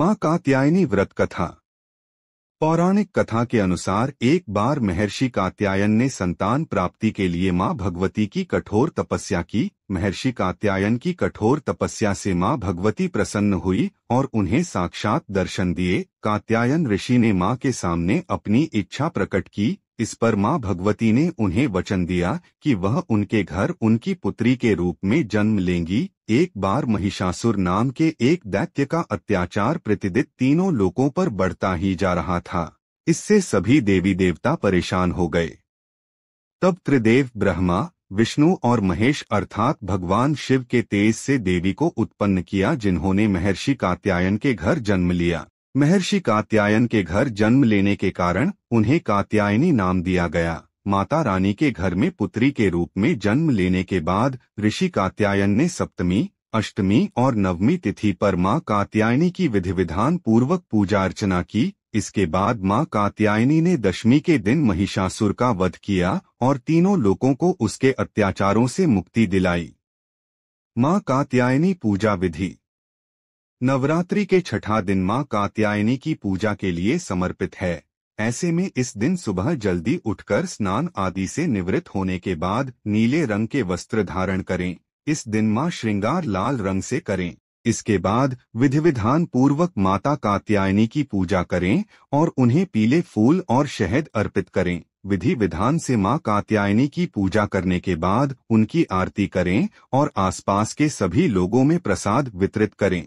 मां कात्यायनी व्रत कथा पौराणिक कथा के अनुसार एक बार महर्षि कात्यायन ने संतान प्राप्ति के लिए मां भगवती की कठोर तपस्या की महर्षि कात्यायन की कठोर तपस्या से मां भगवती प्रसन्न हुई और उन्हें साक्षात दर्शन दिए कात्यायन ऋषि ने मां के सामने अपनी इच्छा प्रकट की इस पर मां भगवती ने उन्हें वचन दिया कि वह उनके घर उनकी पुत्री के रूप में जन्म लेंगी एक बार महिषासुर नाम के एक दैत्य का अत्याचार प्रतिदिन तीनों लोगों पर बढ़ता ही जा रहा था इससे सभी देवी देवता परेशान हो गए तब त्रिदेव ब्रह्मा विष्णु और महेश अर्थात भगवान शिव के तेज से देवी को उत्पन्न किया जिन्होंने महर्षि कात्यायन के घर जन्म लिया महर्षि कात्यायन के घर जन्म लेने के कारण उन्हें कात्यायनी नाम दिया गया माता रानी के घर में पुत्री के रूप में जन्म लेने के बाद ऋषि कात्यायन ने सप्तमी अष्टमी और नवमी तिथि पर मां कात्यायनी की विधि विधान पूर्वक पूजा अर्चना की इसके बाद मां कात्यायनी ने दशमी के दिन महिषासुर का वध किया और तीनों लोगों को उसके अत्याचारों से मुक्ति दिलाई मां कात्यायनी पूजा विधि नवरात्रि के छठा दिन मां कात्यायनी की पूजा के लिए समर्पित है ऐसे में इस दिन सुबह जल्दी उठकर स्नान आदि से निवृत्त होने के बाद नीले रंग के वस्त्र धारण करें इस दिन माँ श्रृंगार लाल रंग से करें इसके बाद विधि विधान पूर्वक माता कात्यायनी की पूजा करें और उन्हें पीले फूल और शहद अर्पित करें विधि विधान से माँ कात्यायनी की पूजा करने के बाद उनकी आरती करें और आसपास के सभी लोगों में प्रसाद वितरित करें